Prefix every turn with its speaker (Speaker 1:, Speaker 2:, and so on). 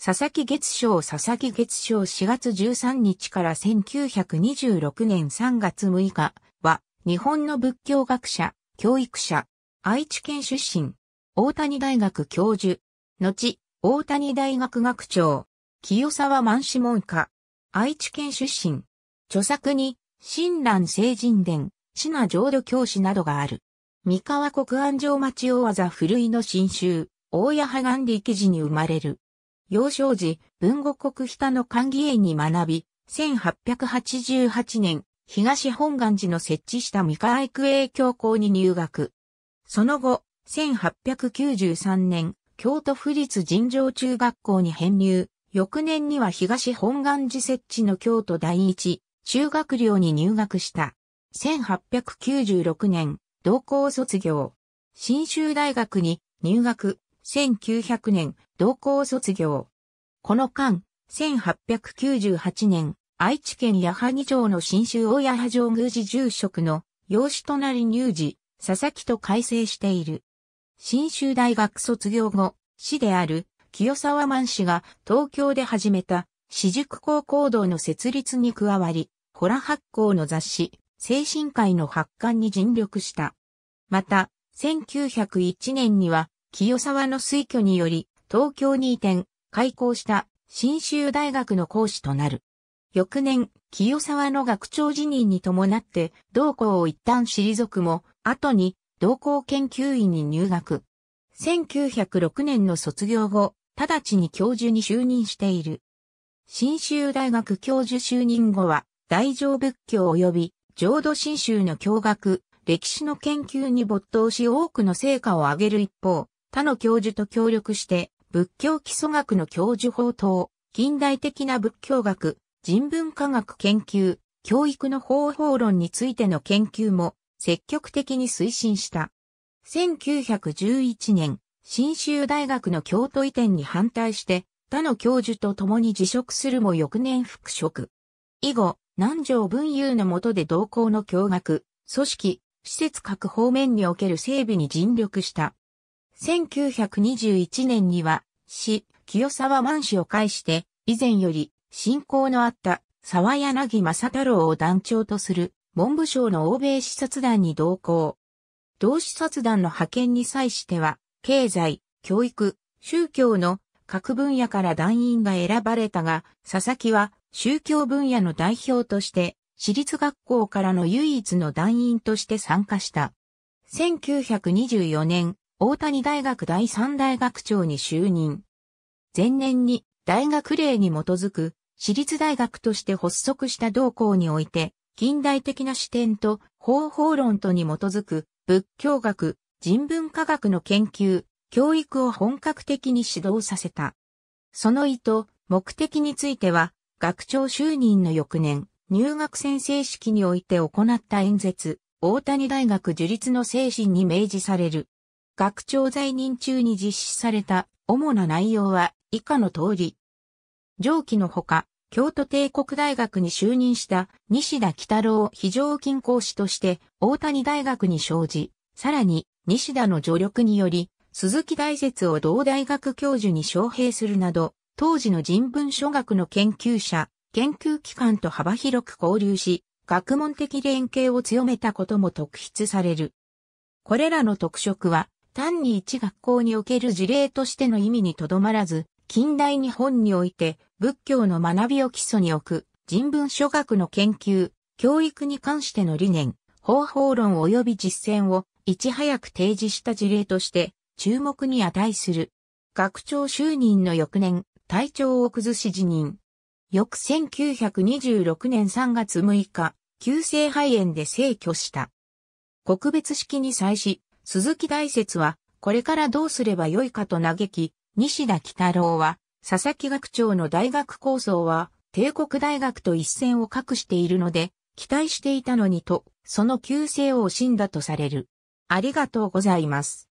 Speaker 1: 佐々木月賞佐々木月賞4月13日から1926年3月6日は、日本の仏教学者、教育者、愛知県出身、大谷大学教授、後、大谷大学学長、清沢万志門家、愛知県出身、著作に、親鸞聖人伝、シナ浄土教師などがある。三河国安城町大技古いの新州、大谷波理力事に生まれる。幼少時、文後国北の管理園に学び、1888年、東本願寺の設置した三河育英教校に入学。その後、1893年、京都府立尋常中学校に編入。翌年には東本願寺設置の京都第一、中学寮に入学した。1896年、同校卒業。新州大学に入学。1900年、同校卒業。この間、1898年、愛知県八萩城の新州大八萩城宮寺住職の養子となり入寺、佐々木と改正している。新州大学卒業後、市である清沢満氏が東京で始めた私塾高校堂の設立に加わり、ホラ発行の雑誌、精神科医の発刊に尽力した。また、1901年には清沢の推挙により、東京に移転、開校した新州大学の講師となる。翌年、清沢の学長辞任に伴って、同校を一旦退くも、後に、同校研究員に入学。1906年の卒業後、直ちに教授に就任している。新州大学教授就任後は、大乗仏教及び浄土新州の教学、歴史の研究に没頭し多くの成果を上げる一方、他の教授と協力して、仏教基礎学の教授法等、近代的な仏教学、人文科学研究、教育の方法論についての研究も積極的に推進した。1911年、新州大学の京都移転に反対して、他の教授と共に辞職するも翌年復職。以後、南条文雄の下で同行の教学、組織、施設各方面における整備に尽力した。1921年には、市、清沢万氏を介して、以前より、信仰のあった、沢柳正太郎を団長とする、文部省の欧米視察団に同行。同視察団の派遣に際しては、経済、教育、宗教の各分野から団員が選ばれたが、佐々木は宗教分野の代表として、私立学校からの唯一の団員として参加した。1924年、大谷大学第三大学長に就任。前年に大学令に基づく私立大学として発足した同校において、近代的な視点と方法論とに基づく仏教学、人文科学の研究、教育を本格的に指導させた。その意図、目的については、学長就任の翌年、入学先生式において行った演説、大谷大学樹立の精神に明示される。学長在任中に実施された主な内容は以下の通り。上記のほか、京都帝国大学に就任した西田北郎非常勤講師として大谷大学に生じ、さらに西田の助力により鈴木大説を同大学教授に招聘するなど、当時の人文書学の研究者、研究機関と幅広く交流し、学問的連携を強めたことも特筆される。これらの特色は、単に一学校における事例としての意味にとどまらず、近代日本において仏教の学びを基礎に置く人文書学の研究、教育に関しての理念、方法論及び実践をいち早く提示した事例として注目に値する。学長就任の翌年、体調を崩し辞任。翌1926年3月6日、急性肺炎で逝去した。告別式に際し、鈴木大説は、これからどうすればよいかと嘆き、西田喜太郎は、佐々木学長の大学構想は、帝国大学と一線を画しているので、期待していたのにと、その旧姓を惜しんだとされる。ありがとうございます。